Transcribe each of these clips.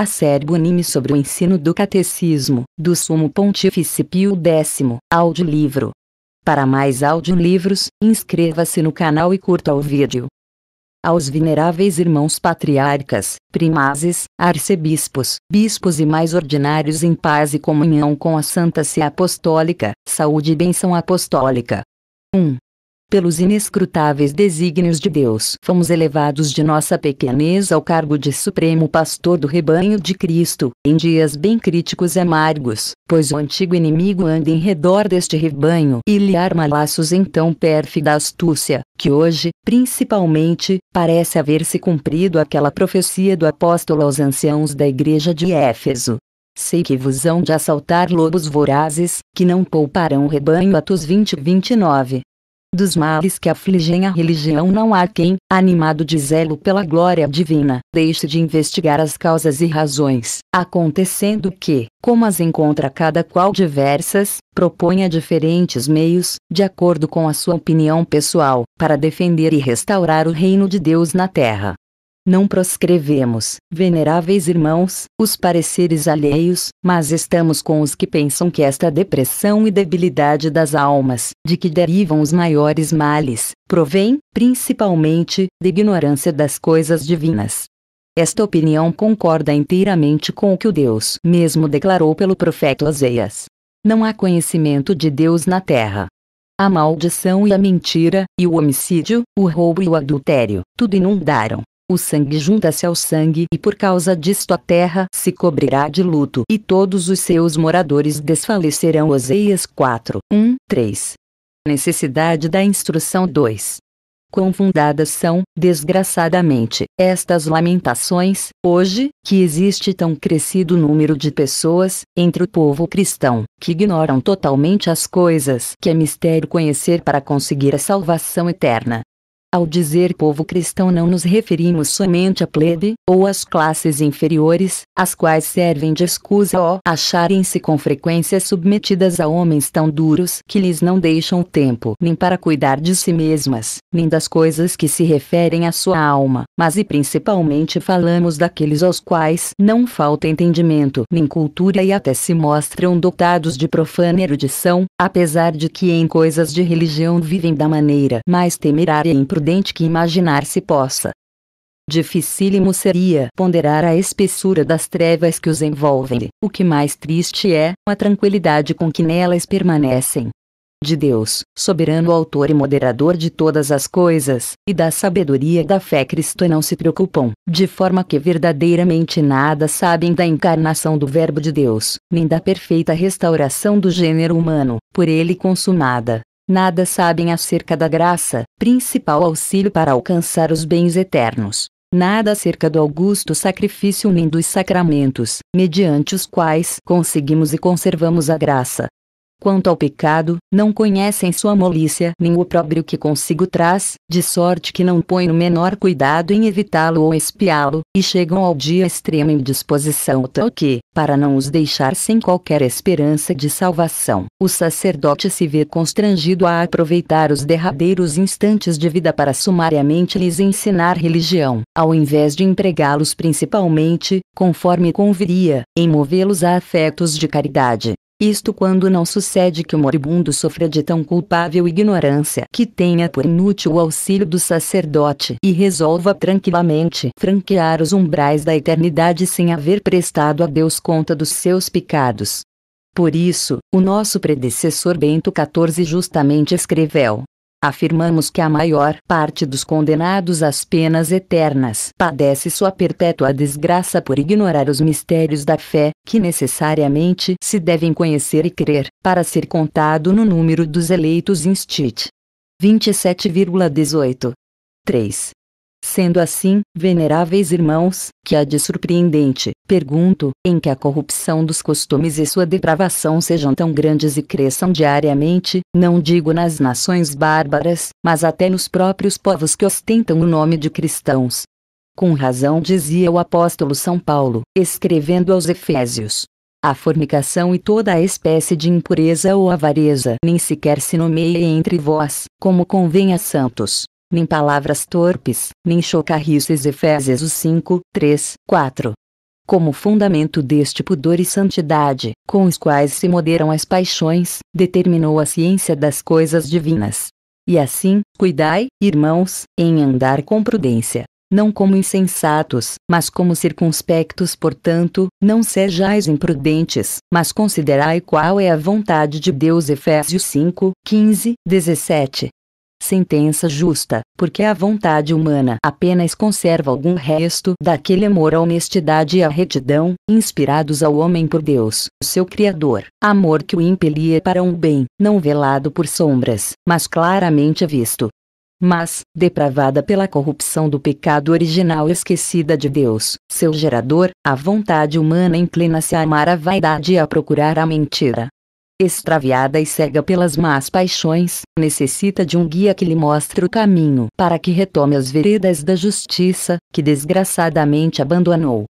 Acerbo Sérgio Anime sobre o ensino do catecismo, do Sumo Pontífice Pio X, audiolivro. Para mais audiolivros, inscreva-se no canal e curta o vídeo. Aos veneráveis irmãos patriarcas, primazes, arcebispos, bispos e mais ordinários em paz e comunhão com a Santa Sé Apostólica, saúde e bênção apostólica. 1 pelos inescrutáveis desígnios de Deus, fomos elevados de nossa pequenez ao cargo de Supremo Pastor do Rebanho de Cristo, em dias bem críticos e amargos, pois o antigo inimigo anda em redor deste rebanho e lhe arma laços em tão pérfida astúcia, que hoje, principalmente, parece haver-se cumprido aquela profecia do apóstolo aos anciãos da igreja de Éfeso. Sei que vos hão de assaltar lobos vorazes, que não pouparão o rebanho Atos 20 29 dos males que afligem a religião não há quem, animado de zelo pela glória divina, deixe de investigar as causas e razões, acontecendo que, como as encontra cada qual diversas, proponha diferentes meios, de acordo com a sua opinião pessoal, para defender e restaurar o reino de Deus na terra. Não proscrevemos, veneráveis irmãos, os pareceres alheios, mas estamos com os que pensam que esta depressão e debilidade das almas, de que derivam os maiores males, provém, principalmente, da ignorância das coisas divinas. Esta opinião concorda inteiramente com o que o Deus mesmo declarou pelo profeta Azeias: Não há conhecimento de Deus na terra a maldição e a mentira, e o homicídio, o roubo e o adultério, tudo inundaram, o sangue junta-se ao sangue e por causa disto a terra se cobrirá de luto e todos os seus moradores desfalecerão. Oseias 4, 1, 3. Necessidade da instrução 2. Confundadas são, desgraçadamente, estas lamentações, hoje, que existe tão crescido número de pessoas, entre o povo cristão, que ignoram totalmente as coisas que é mistério conhecer para conseguir a salvação eterna. Ao dizer povo cristão não nos referimos somente à plebe, ou às classes inferiores, as quais servem de escusa ao acharem-se com frequência submetidas a homens tão duros que lhes não deixam tempo nem para cuidar de si mesmas, nem das coisas que se referem à sua alma, mas e principalmente falamos daqueles aos quais não falta entendimento nem cultura e até se mostram dotados de profana erudição, apesar de que em coisas de religião vivem da maneira mais temerária e imprudente prudente que imaginar se possa. Dificílimo seria ponderar a espessura das trevas que os envolvem, o que mais triste é a tranquilidade com que nelas permanecem. De Deus, soberano autor e moderador de todas as coisas, e da sabedoria da fé cristã não se preocupam, de forma que verdadeiramente nada sabem da encarnação do Verbo de Deus, nem da perfeita restauração do gênero humano, por ele consumada nada sabem acerca da graça, principal auxílio para alcançar os bens eternos. Nada acerca do augusto sacrifício nem dos sacramentos, mediante os quais conseguimos e conservamos a graça, Quanto ao pecado, não conhecem sua molícia nem o próprio que consigo traz, de sorte que não põem o menor cuidado em evitá-lo ou espiá-lo, e chegam ao dia extremo em disposição tal que, para não os deixar sem qualquer esperança de salvação, o sacerdote se vê constrangido a aproveitar os derradeiros instantes de vida para sumariamente lhes ensinar religião, ao invés de empregá-los principalmente, conforme conviria, em movê-los a afetos de caridade. Isto quando não sucede que o moribundo sofra de tão culpável ignorância que tenha por inútil o auxílio do sacerdote e resolva tranquilamente franquear os umbrais da eternidade sem haver prestado a Deus conta dos seus pecados. Por isso, o nosso predecessor Bento XIV justamente escreveu: Afirmamos que a maior parte dos condenados às penas eternas padece sua perpétua desgraça por ignorar os mistérios da fé, que necessariamente se devem conhecer e crer, para ser contado no número dos eleitos instit. 27,18. 3. Sendo assim, veneráveis irmãos, que há de surpreendente, pergunto, em que a corrupção dos costumes e sua depravação sejam tão grandes e cresçam diariamente, não digo nas nações bárbaras, mas até nos próprios povos que ostentam o nome de cristãos. Com razão dizia o apóstolo São Paulo, escrevendo aos Efésios. A fornicação e toda a espécie de impureza ou avareza nem sequer se nomeia entre vós, como convém a santos nem palavras torpes, nem chocarrices Efésios 5, 3, 4. Como fundamento deste pudor e santidade, com os quais se moderam as paixões, determinou a ciência das coisas divinas. E assim, cuidai, irmãos, em andar com prudência, não como insensatos, mas como circunspectos, portanto, não sejais imprudentes, mas considerai qual é a vontade de Deus. Efésios 5, 15, 17 sentença justa, porque a vontade humana apenas conserva algum resto daquele amor à honestidade e à retidão, inspirados ao homem por Deus, seu Criador, amor que o impelia para um bem, não velado por sombras, mas claramente visto. Mas, depravada pela corrupção do pecado original esquecida de Deus, seu gerador, a vontade humana inclina-se a amar a vaidade e a procurar a mentira, extraviada e cega pelas más paixões, necessita de um guia que lhe mostre o caminho para que retome as veredas da justiça, que desgraçadamente abandonou.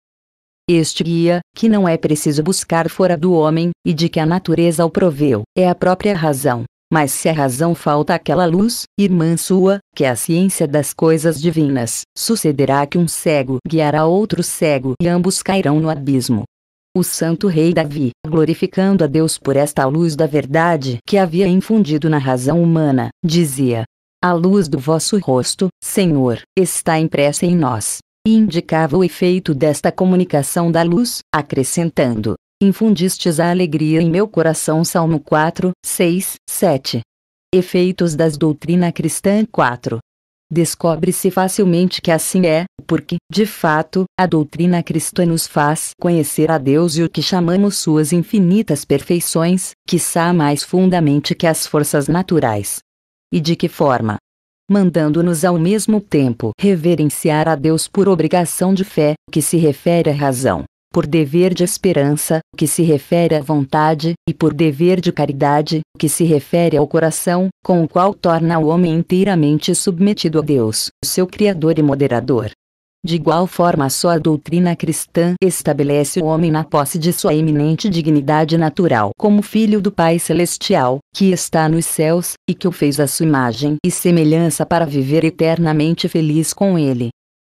Este guia, que não é preciso buscar fora do homem, e de que a natureza o proveu, é a própria razão. Mas se a razão falta aquela luz, irmã sua, que é a ciência das coisas divinas, sucederá que um cego guiará outro cego e ambos cairão no abismo o santo rei Davi, glorificando a Deus por esta luz da verdade que havia infundido na razão humana, dizia: A luz do vosso rosto, Senhor, está impressa em nós. E indicava o efeito desta comunicação da luz, acrescentando: Infundistes a alegria em meu coração. Salmo 4, 6, 7. Efeitos das Doutrina Cristã 4 descobre-se facilmente que assim é, porque, de fato, a doutrina cristã nos faz conhecer a Deus e o que chamamos suas infinitas perfeições, quiçá mais fundamente que as forças naturais. E de que forma? Mandando-nos ao mesmo tempo reverenciar a Deus por obrigação de fé, que se refere à razão por dever de esperança, que se refere à vontade, e por dever de caridade, que se refere ao coração, com o qual torna o homem inteiramente submetido a Deus, seu Criador e Moderador. De igual forma, só a doutrina cristã estabelece o homem na posse de sua eminente dignidade natural como filho do Pai Celestial, que está nos céus, e que o fez à sua imagem e semelhança para viver eternamente feliz com ele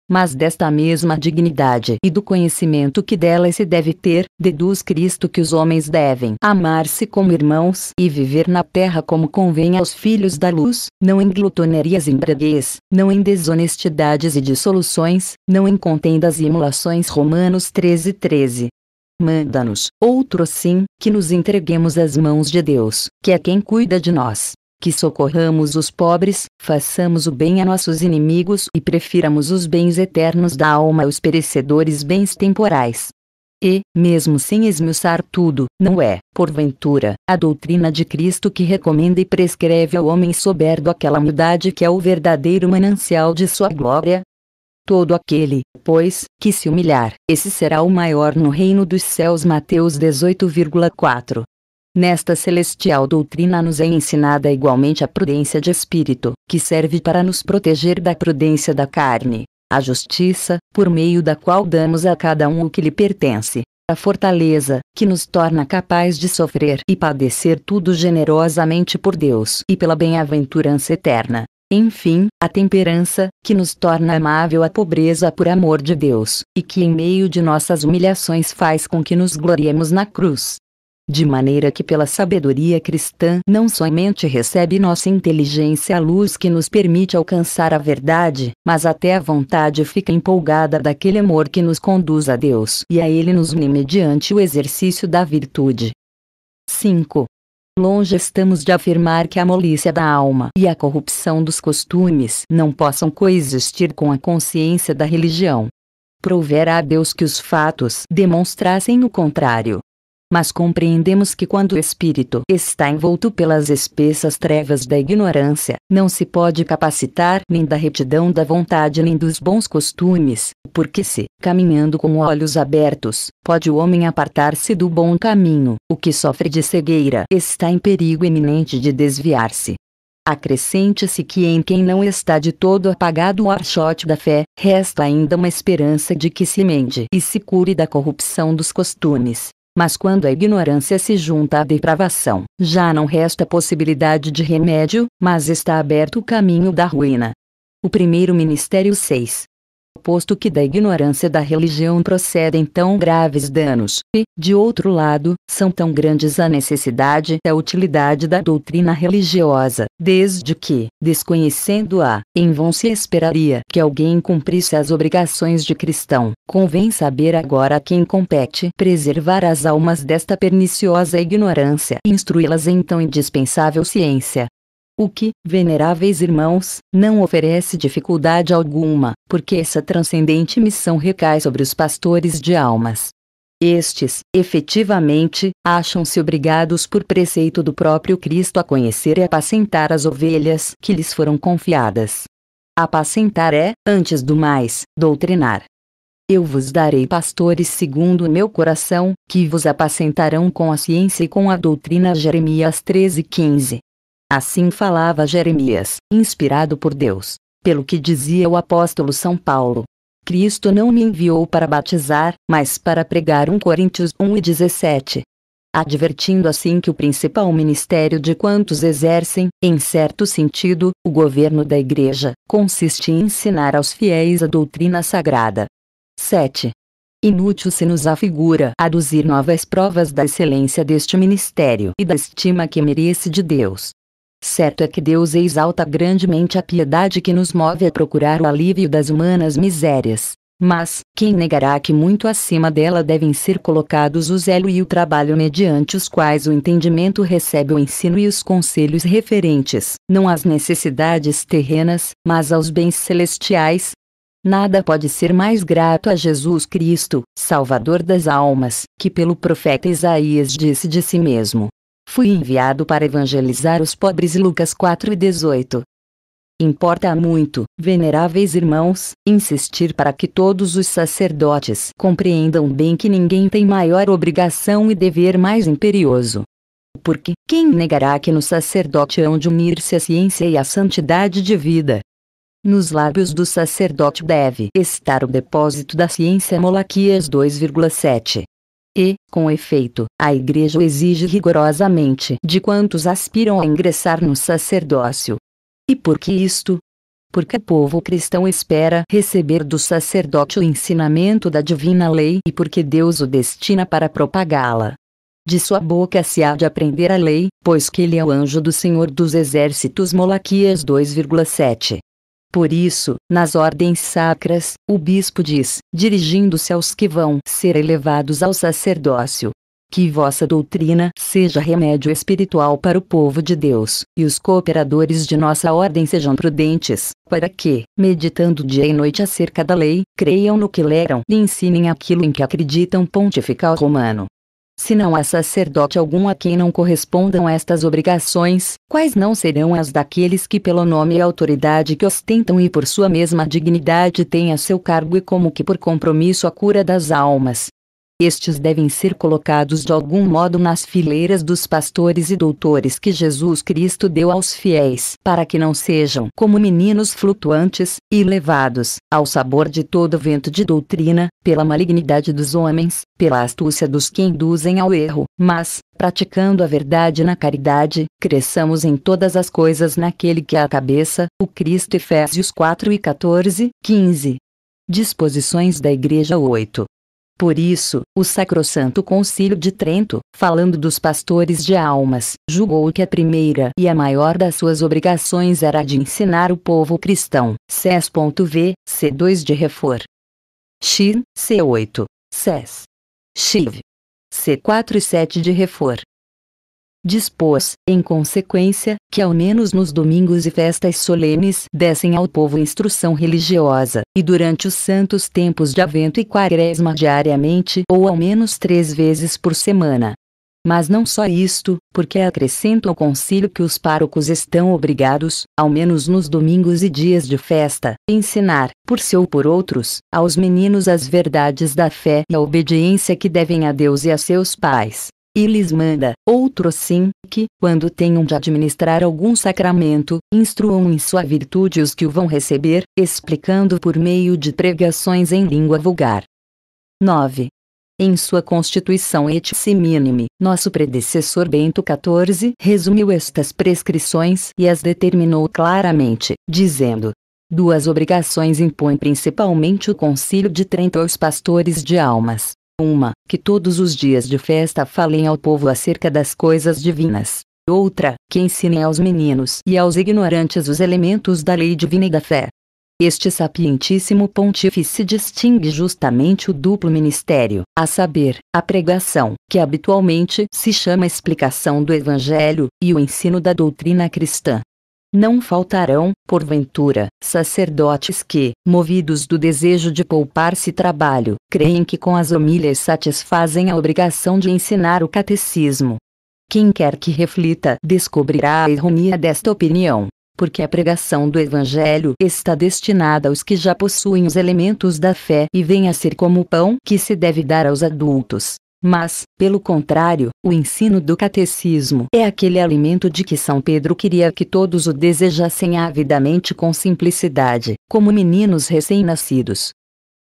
mas desta mesma dignidade e do conhecimento que dela se deve ter, deduz Cristo que os homens devem amar-se como irmãos e viver na terra como convém aos filhos da luz, não em glutonerias e embriaguez, não em desonestidades e dissoluções, não em contendas e emulações Romanos 13 13. Manda-nos, outro sim, que nos entreguemos às mãos de Deus, que é quem cuida de nós que socorramos os pobres, façamos o bem a nossos inimigos e prefiramos os bens eternos da alma aos perecedores bens temporais. E, mesmo sem esmiuçar tudo, não é, porventura, a doutrina de Cristo que recomenda e prescreve ao homem soberbo aquela humildade que é o verdadeiro manancial de sua glória? Todo aquele, pois, que se humilhar, esse será o maior no reino dos céus. Mateus 18,4 Nesta celestial doutrina nos é ensinada igualmente a prudência de espírito, que serve para nos proteger da prudência da carne, a justiça, por meio da qual damos a cada um o que lhe pertence, a fortaleza, que nos torna capaz de sofrer e padecer tudo generosamente por Deus e pela bem-aventurança eterna. Enfim, a temperança, que nos torna amável à pobreza por amor de Deus, e que em meio de nossas humilhações faz com que nos gloriemos na cruz de maneira que pela sabedoria cristã não somente recebe nossa inteligência a luz que nos permite alcançar a verdade, mas até a vontade fica empolgada daquele amor que nos conduz a Deus e a Ele nos une mediante o exercício da virtude. 5. Longe estamos de afirmar que a molícia da alma e a corrupção dos costumes não possam coexistir com a consciência da religião. Proverá a Deus que os fatos demonstrassem o contrário, mas compreendemos que quando o espírito está envolto pelas espessas trevas da ignorância, não se pode capacitar nem da retidão da vontade nem dos bons costumes, porque se, caminhando com olhos abertos, pode o homem apartar-se do bom caminho, o que sofre de cegueira está em perigo iminente de desviar-se. Acrescente-se que em quem não está de todo apagado o archote da fé, resta ainda uma esperança de que se mende e se cure da corrupção dos costumes, mas quando a ignorância se junta à depravação, já não resta possibilidade de remédio, mas está aberto o caminho da ruína. O primeiro ministério 6 posto que da ignorância da religião procedem tão graves danos, e, de outro lado, são tão grandes a necessidade e a utilidade da doutrina religiosa, desde que, desconhecendo-a, em vão se esperaria que alguém cumprisse as obrigações de cristão. Convém saber agora a quem compete preservar as almas desta perniciosa ignorância e instruí-las em tão indispensável ciência, o que, veneráveis irmãos, não oferece dificuldade alguma, porque essa transcendente missão recai sobre os pastores de almas. Estes, efetivamente, acham-se obrigados por preceito do próprio Cristo a conhecer e apacentar as ovelhas que lhes foram confiadas. Apacentar é, antes do mais, doutrinar. Eu vos darei pastores segundo o meu coração, que vos apacentarão com a ciência e com a doutrina. Jeremias 13, 15. Assim falava Jeremias, inspirado por Deus, pelo que dizia o apóstolo São Paulo. Cristo não me enviou para batizar, mas para pregar 1 Coríntios 1 e 17. Advertindo assim que o principal ministério de quantos exercem, em certo sentido, o governo da Igreja, consiste em ensinar aos fiéis a doutrina sagrada. 7. Inútil se nos afigura aduzir novas provas da excelência deste ministério e da estima que merece de Deus, Certo é que Deus exalta grandemente a piedade que nos move a procurar o alívio das humanas misérias. Mas, quem negará que muito acima dela devem ser colocados o zelo e o trabalho mediante os quais o entendimento recebe o ensino e os conselhos referentes, não às necessidades terrenas, mas aos bens celestiais? Nada pode ser mais grato a Jesus Cristo, Salvador das almas, que pelo profeta Isaías disse de si mesmo: Fui enviado para evangelizar os pobres. Lucas 4 e 18. Importa muito, veneráveis irmãos, insistir para que todos os sacerdotes compreendam bem que ninguém tem maior obrigação e dever mais imperioso. Porque quem negará que no sacerdote hão de unir-se a ciência e a santidade de vida? Nos lábios do sacerdote deve estar o depósito da ciência Malaquias 2,7. E, com efeito, a Igreja o exige rigorosamente de quantos aspiram a ingressar no sacerdócio. E por que isto? Porque o povo cristão espera receber do sacerdote o ensinamento da divina lei e porque Deus o destina para propagá-la. De sua boca se há de aprender a lei, pois que ele é o anjo do Senhor dos Exércitos Malaquias 2,7. Por isso, nas ordens sacras, o bispo diz, dirigindo-se aos que vão ser elevados ao sacerdócio: Que vossa doutrina seja remédio espiritual para o povo de Deus, e os cooperadores de nossa ordem sejam prudentes, para que, meditando dia e noite acerca da lei, creiam no que leram e ensinem aquilo em que acreditam. Pontifical Romano se não há sacerdote algum a quem não correspondam estas obrigações, quais não serão as daqueles que pelo nome e autoridade que ostentam e por sua mesma dignidade têm a seu cargo e como que por compromisso a cura das almas, estes devem ser colocados de algum modo nas fileiras dos pastores e doutores que Jesus Cristo deu aos fiéis, para que não sejam como meninos flutuantes, e levados, ao sabor de todo vento de doutrina, pela malignidade dos homens, pela astúcia dos que induzem ao erro, mas, praticando a verdade na caridade, cresçamos em todas as coisas naquele que é a cabeça, o Cristo Efésios 4 e 14, 15. Disposições da Igreja 8. Por isso, o Sacrosanto Concílio de Trento, falando dos pastores de almas, julgou que a primeira e a maior das suas obrigações era a de ensinar o povo cristão. V. C2 de Refor. X, C8. Ces. Chiv. C4 e 7 de Refor. Dispôs, em consequência, que ao menos nos domingos e festas solenes dessem ao povo instrução religiosa, e durante os santos tempos de avento e quaresma diariamente ou ao menos três vezes por semana. Mas não só isto, porque acrescenta o concílio que os párocos estão obrigados, ao menos nos domingos e dias de festa, ensinar, por si ou por outros, aos meninos as verdades da fé e a obediência que devem a Deus e a seus pais. E lhes manda outro sim, que, quando tenham de administrar algum sacramento, instruam em sua virtude os que o vão receber, explicando por meio de pregações em língua vulgar. 9. Em sua Constituição et Minime, nosso predecessor Bento XIV resumiu estas prescrições e as determinou claramente, dizendo: Duas obrigações impõe principalmente o Concílio de Trento aos pastores de almas. Uma, que todos os dias de festa falem ao povo acerca das coisas divinas. Outra, que ensinem aos meninos e aos ignorantes os elementos da lei divina e da fé. Este sapientíssimo pontífice distingue justamente o duplo ministério, a saber, a pregação, que habitualmente se chama explicação do Evangelho, e o ensino da doutrina cristã, não faltarão, porventura, sacerdotes que, movidos do desejo de poupar-se trabalho, creem que com as homilhas satisfazem a obrigação de ensinar o catecismo. Quem quer que reflita descobrirá a ironia desta opinião, porque a pregação do Evangelho está destinada aos que já possuem os elementos da fé e vem a ser como o pão que se deve dar aos adultos, mas, pelo contrário, o ensino do catecismo é aquele alimento de que São Pedro queria que todos o desejassem avidamente com simplicidade, como meninos recém-nascidos.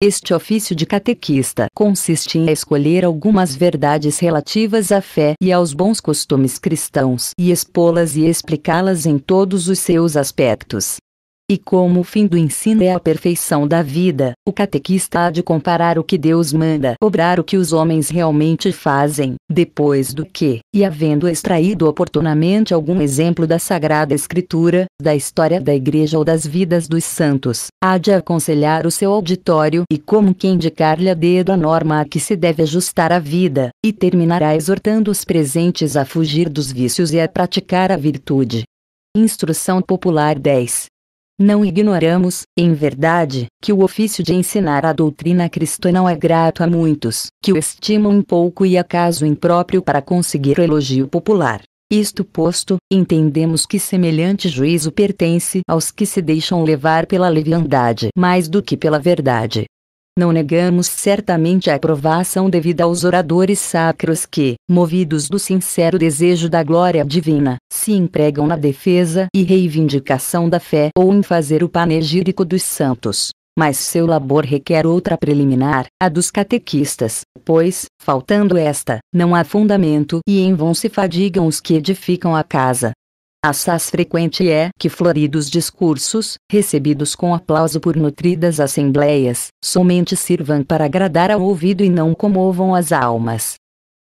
Este ofício de catequista consiste em escolher algumas verdades relativas à fé e aos bons costumes cristãos e expô-las e explicá-las em todos os seus aspectos, e como o fim do ensino é a perfeição da vida, o catequista há de comparar o que Deus manda obrar o que os homens realmente fazem, depois do que, e havendo extraído oportunamente algum exemplo da Sagrada Escritura, da história da Igreja ou das vidas dos santos, há de aconselhar o seu auditório e como que indicar-lhe a dedo a norma a que se deve ajustar a vida, e terminará exortando os presentes a fugir dos vícios e a praticar a virtude. Instrução Popular 10 não ignoramos, em verdade, que o ofício de ensinar a doutrina cristã não é grato a muitos, que o estimam um pouco e acaso impróprio para conseguir o elogio popular. Isto posto, entendemos que semelhante juízo pertence aos que se deixam levar pela leviandade mais do que pela verdade. Não negamos certamente a aprovação devida aos oradores sacros que, movidos do sincero desejo da glória divina, se empregam na defesa e reivindicação da fé ou em fazer o panegírico dos santos. Mas seu labor requer outra preliminar, a dos catequistas, pois, faltando esta, não há fundamento e em vão se fadigam os que edificam a casa assaz frequente é que floridos discursos, recebidos com aplauso por nutridas assembleias, somente sirvam para agradar ao ouvido e não comovam as almas.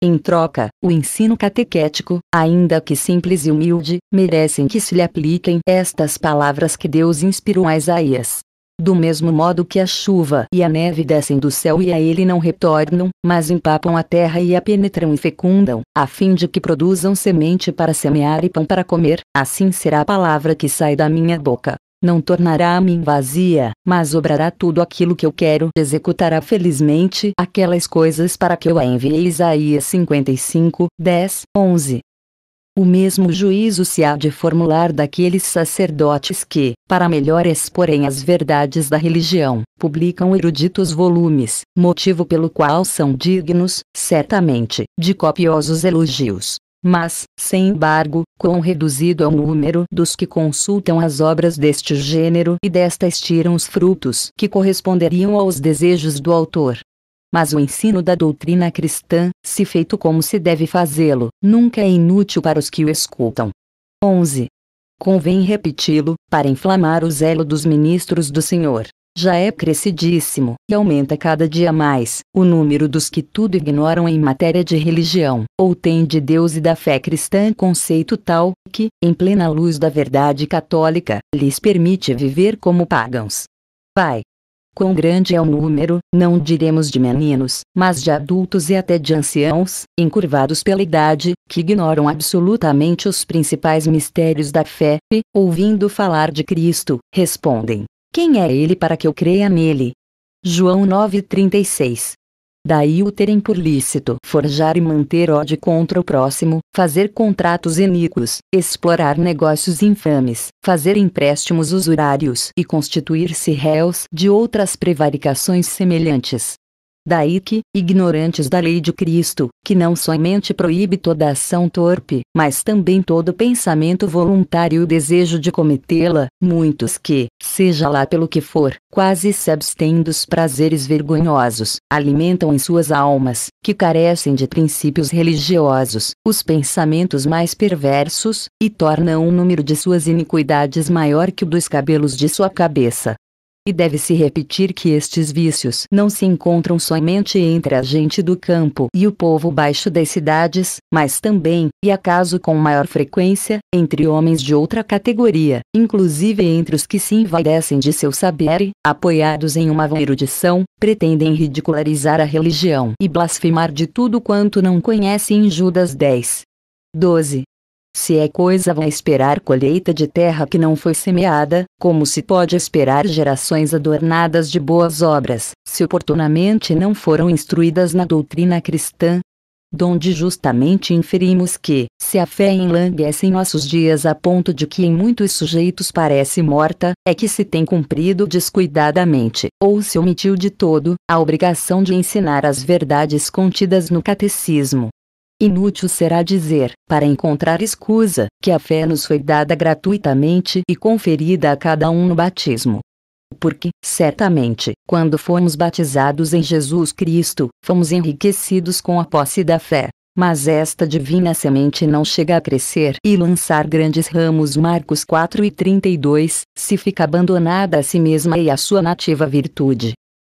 Em troca, o ensino catequético, ainda que simples e humilde, merecem que se lhe apliquem estas palavras que Deus inspirou a Isaías. Do mesmo modo que a chuva e a neve descem do céu e a ele não retornam, mas empapam a terra e a penetram e fecundam, a fim de que produzam semente para semear e pão para comer, assim será a palavra que sai da minha boca. Não tornará a mim vazia, mas obrará tudo aquilo que eu quero, executará felizmente aquelas coisas para que eu a enviei. Isaías 55, 10, 11. O mesmo juízo se há de formular daqueles sacerdotes que, para melhor exporem as verdades da religião, publicam eruditos volumes, motivo pelo qual são dignos, certamente, de copiosos elogios. Mas, sem embargo, quão reduzido é o número dos que consultam as obras deste gênero e destas tiram os frutos que corresponderiam aos desejos do autor mas o ensino da doutrina cristã, se feito como se deve fazê-lo, nunca é inútil para os que o escutam. 11. Convém repeti-lo, para inflamar o zelo dos ministros do Senhor. Já é crescidíssimo, e aumenta cada dia mais, o número dos que tudo ignoram em matéria de religião, ou têm de Deus e da fé cristã conceito tal, que, em plena luz da verdade católica, lhes permite viver como pagãos. Pai, Quão grande é o número, não diremos de meninos, mas de adultos e até de anciãos, encurvados pela idade, que ignoram absolutamente os principais mistérios da fé, e, ouvindo falar de Cristo, respondem: Quem é Ele para que eu creia nele? João 9,36 daí o terem por lícito, forjar e manter ódio contra o próximo, fazer contratos iníquos, explorar negócios infames, fazer empréstimos usurários e constituir-se réus de outras prevaricações semelhantes. Daí que, ignorantes da lei de Cristo, que não somente proíbe toda ação torpe, mas também todo pensamento voluntário e o desejo de cometê-la, muitos que, seja lá pelo que for, quase se abstêm dos prazeres vergonhosos, alimentam em suas almas, que carecem de princípios religiosos, os pensamentos mais perversos, e tornam o número de suas iniquidades maior que o dos cabelos de sua cabeça. E deve-se repetir que estes vícios não se encontram somente entre a gente do campo e o povo baixo das cidades, mas também, e acaso com maior frequência, entre homens de outra categoria, inclusive entre os que se invadecem de seu saber e, apoiados em uma vã erudição, pretendem ridicularizar a religião e blasfemar de tudo quanto não conhecem em Judas 10. 12. Se é coisa vã esperar colheita de terra que não foi semeada, como se pode esperar gerações adornadas de boas obras, se oportunamente não foram instruídas na doutrina cristã? Donde justamente inferimos que, se a fé enlanguece em nossos dias a ponto de que em muitos sujeitos parece morta, é que se tem cumprido descuidadamente, ou se omitiu de todo, a obrigação de ensinar as verdades contidas no catecismo Inútil será dizer, para encontrar escusa, que a fé nos foi dada gratuitamente e conferida a cada um no batismo. Porque, certamente, quando fomos batizados em Jesus Cristo, fomos enriquecidos com a posse da fé. Mas esta divina semente não chega a crescer e lançar grandes ramos Marcos 4 e 32, se fica abandonada a si mesma e à sua nativa virtude.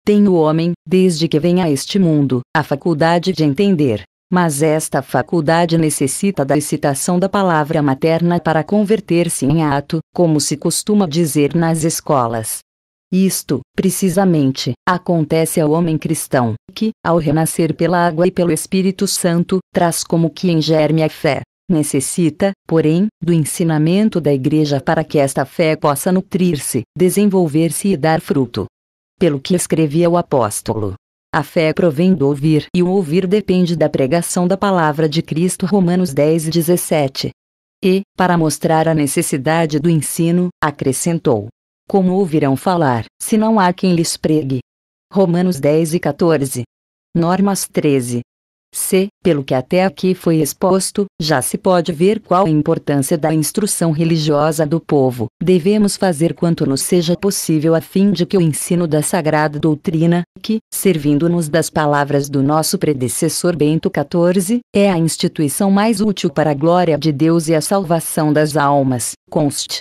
Tem o homem, desde que vem a este mundo, a faculdade de entender, mas esta faculdade necessita da excitação da palavra materna para converter-se em ato, como se costuma dizer nas escolas. Isto, precisamente, acontece ao homem cristão, que, ao renascer pela água e pelo Espírito Santo, traz como que em germe a fé. Necessita, porém, do ensinamento da Igreja para que esta fé possa nutrir-se, desenvolver-se e dar fruto. Pelo que escrevia o apóstolo, a fé provém do ouvir e o ouvir depende da pregação da palavra de Cristo Romanos 10 e 17. E, para mostrar a necessidade do ensino, acrescentou: Como ouvirão falar, se não há quem lhes pregue? Romanos 10 e 14. Normas 13, C. Pelo que até aqui foi exposto, já se pode ver qual a importância da instrução religiosa do povo. Devemos fazer quanto nos seja possível a fim de que o ensino da sagrada doutrina, que, servindo-nos das palavras do nosso predecessor Bento XIV, é a instituição mais útil para a glória de Deus e a salvação das almas, conste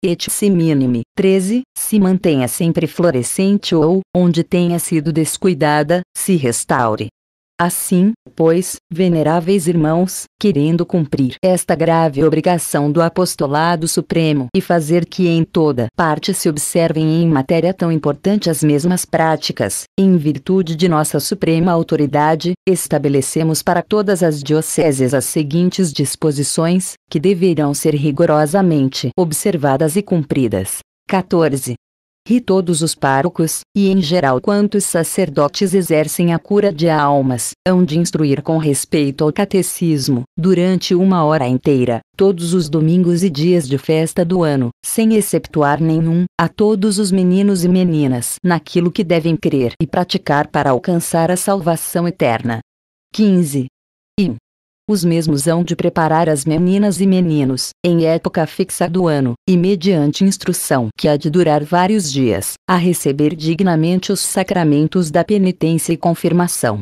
et si minime. 13. Se mantenha sempre florescente ou, onde tenha sido descuidada, se restaure. Assim, pois, veneráveis irmãos, querendo cumprir esta grave obrigação do apostolado supremo e fazer que em toda parte se observem em matéria tão importante as mesmas práticas, em virtude de nossa suprema autoridade, estabelecemos para todas as dioceses as seguintes disposições, que deverão ser rigorosamente observadas e cumpridas. 14 e todos os párocos, e em geral quantos sacerdotes exercem a cura de almas, hão de instruir com respeito ao catecismo, durante uma hora inteira, todos os domingos e dias de festa do ano, sem exceptuar nenhum, a todos os meninos e meninas naquilo que devem crer e praticar para alcançar a salvação eterna. 15 os mesmos hão de preparar as meninas e meninos, em época fixa do ano, e mediante instrução que há de durar vários dias, a receber dignamente os sacramentos da penitência e confirmação.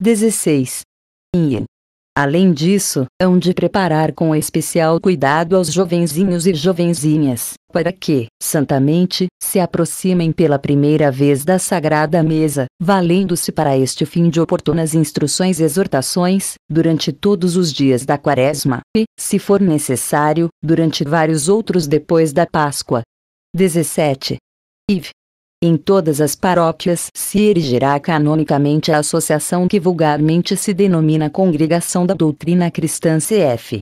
16. Ien. Além disso, hão de preparar com especial cuidado aos jovenzinhos e jovenzinhas, para que, santamente, se aproximem pela primeira vez da Sagrada Mesa, valendo-se para este fim de oportunas instruções e exortações, durante todos os dias da Quaresma, e, se for necessário, durante vários outros depois da Páscoa. 17. Iv. Em todas as paróquias se erigirá canonicamente a associação que vulgarmente se denomina Congregação da Doutrina Cristã CF.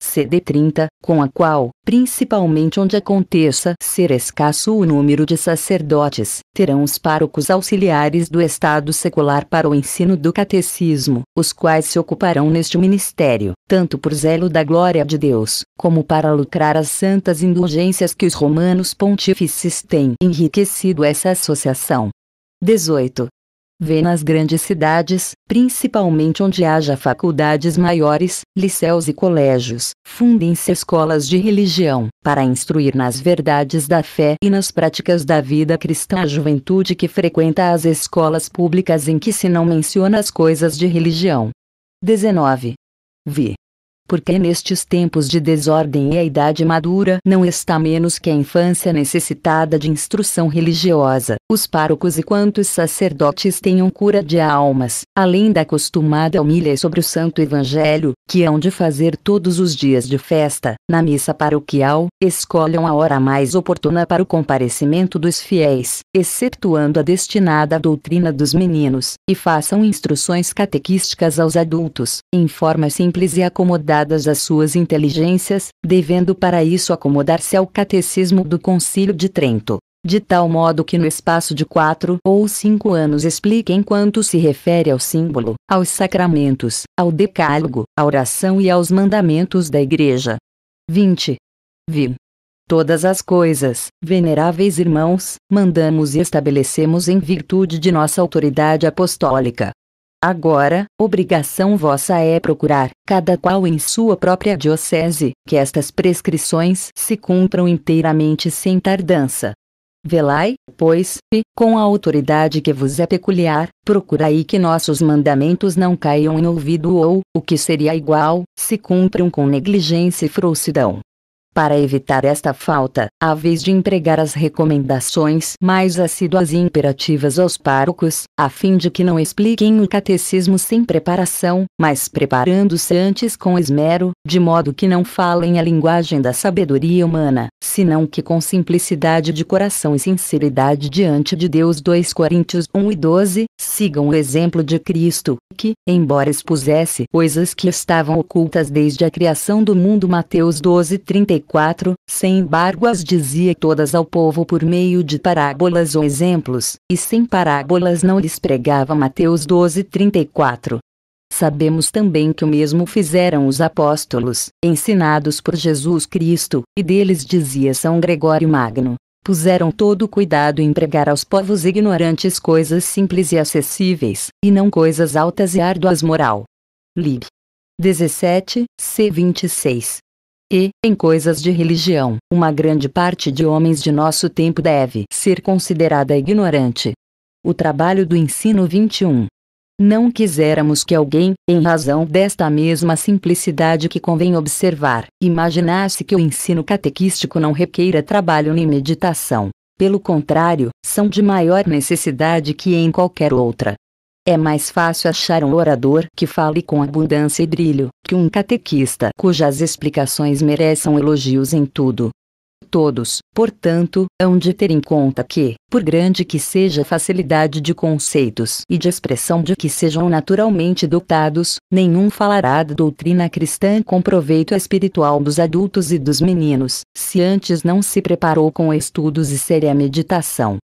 CD 30, com a qual, principalmente onde aconteça ser escasso o número de sacerdotes, terão os párocos auxiliares do Estado secular para o ensino do catecismo, os quais se ocuparão neste ministério, tanto por zelo da glória de Deus, como para lucrar as santas indulgências que os romanos pontífices têm enriquecido essa associação. 18. Vê nas grandes cidades, principalmente onde haja faculdades maiores, liceus e colégios, fundem-se escolas de religião, para instruir nas verdades da fé e nas práticas da vida cristã a juventude que frequenta as escolas públicas em que se não menciona as coisas de religião. 19. Vi porque nestes tempos de desordem e a idade madura não está menos que a infância necessitada de instrução religiosa. Os párocos e quantos sacerdotes tenham cura de almas, além da acostumada humilha sobre o santo evangelho, que hão de fazer todos os dias de festa, na missa paroquial, escolham a hora mais oportuna para o comparecimento dos fiéis, excetuando a destinada à doutrina dos meninos, e façam instruções catequísticas aos adultos, em formas simples e acomodadas às suas inteligências, devendo para isso acomodar-se ao Catecismo do Concílio de Trento de tal modo que no espaço de quatro ou cinco anos expliquem quanto se refere ao símbolo, aos sacramentos, ao decálogo, à oração e aos mandamentos da Igreja. 20. Vi. Todas as coisas, veneráveis irmãos, mandamos e estabelecemos em virtude de nossa autoridade apostólica. Agora, obrigação vossa é procurar, cada qual em sua própria diocese, que estas prescrições se cumpram inteiramente sem tardança, Velai, pois, com a autoridade que vos é peculiar, procurai que nossos mandamentos não caiam em ouvido ou, o que seria igual, se cumpram com negligência e frouxidão. Para evitar esta falta, à vez de empregar as recomendações mais assíduas e imperativas aos párocos, a fim de que não expliquem o catecismo sem preparação, mas preparando-se antes com esmero, de modo que não falem a linguagem da sabedoria humana, senão que com simplicidade de coração e sinceridade diante de Deus 2 Coríntios 1 e 12, sigam o exemplo de Cristo, que, embora expusesse coisas que estavam ocultas desde a criação do mundo Mateus 12 34 4, sem embargo as dizia todas ao povo por meio de parábolas ou exemplos, e sem parábolas não lhes pregava Mateus 12, 34. Sabemos também que o mesmo fizeram os apóstolos, ensinados por Jesus Cristo, e deles dizia São Gregório Magno. Puseram todo cuidado em pregar aos povos ignorantes coisas simples e acessíveis, e não coisas altas e árduas moral. Lib. 17, C26. E, em coisas de religião, uma grande parte de homens de nosso tempo deve ser considerada ignorante. O trabalho do ensino 21. Não quiséramos que alguém, em razão desta mesma simplicidade que convém observar, imaginasse que o ensino catequístico não requeira trabalho nem meditação. Pelo contrário, são de maior necessidade que em qualquer outra. É mais fácil achar um orador que fale com abundância e brilho, que um catequista cujas explicações mereçam elogios em tudo. Todos, portanto, hão de ter em conta que, por grande que seja a facilidade de conceitos e de expressão de que sejam naturalmente dotados, nenhum falará da doutrina cristã com proveito espiritual dos adultos e dos meninos, se antes não se preparou com estudos e séria meditação.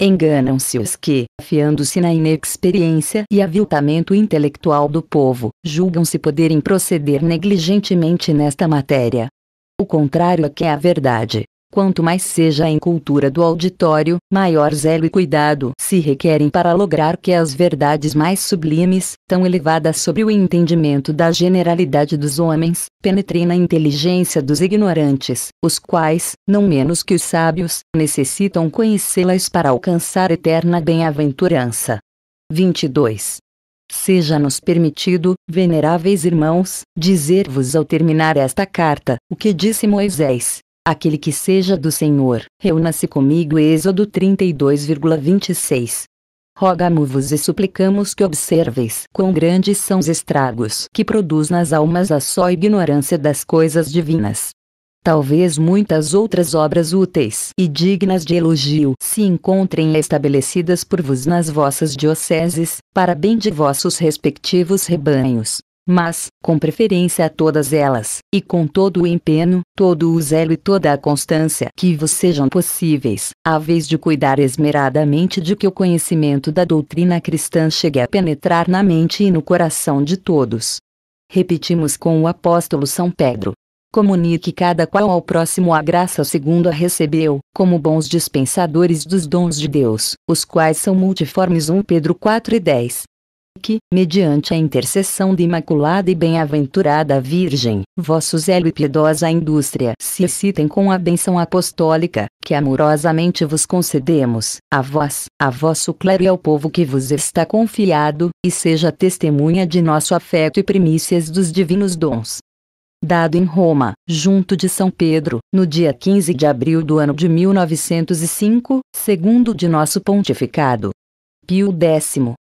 Enganam-se os que, afiando-se na inexperiência e aviltamento intelectual do povo, julgam-se poderem proceder negligentemente nesta matéria. O contrário é que é a verdade. Quanto mais seja a encultura do auditório, maior zelo e cuidado se requerem para lograr que as verdades mais sublimes, tão elevadas sobre o entendimento da generalidade dos homens, penetrem na inteligência dos ignorantes, os quais, não menos que os sábios, necessitam conhecê-las para alcançar eterna bem-aventurança. 22. Seja-nos permitido, veneráveis irmãos, dizer-vos ao terminar esta carta, o que disse Moisés, Aquele que seja do Senhor, reúna-se comigo. Êxodo 32,26. Rogamo-vos e suplicamos que observeis quão grandes são os estragos que produz nas almas a só ignorância das coisas divinas. Talvez muitas outras obras úteis e dignas de elogio se encontrem estabelecidas por vos nas vossas dioceses, para bem de vossos respectivos rebanhos mas, com preferência a todas elas, e com todo o empenho, todo o zelo e toda a constância que vos sejam possíveis, à vez de cuidar esmeradamente de que o conhecimento da doutrina cristã chegue a penetrar na mente e no coração de todos. Repetimos com o apóstolo São Pedro. Comunique cada qual ao próximo a graça segundo a recebeu, como bons dispensadores dos dons de Deus, os quais são multiformes 1 Pedro 4 e 10 que, mediante a intercessão de Imaculada e Bem-aventurada Virgem, vosso zelo e piedosa indústria se excitem com a benção apostólica, que amorosamente vos concedemos, a vós, a vosso clero e ao povo que vos está confiado, e seja testemunha de nosso afeto e primícias dos divinos dons dado em Roma, junto de São Pedro, no dia 15 de abril do ano de 1905, segundo de nosso pontificado. Pio X,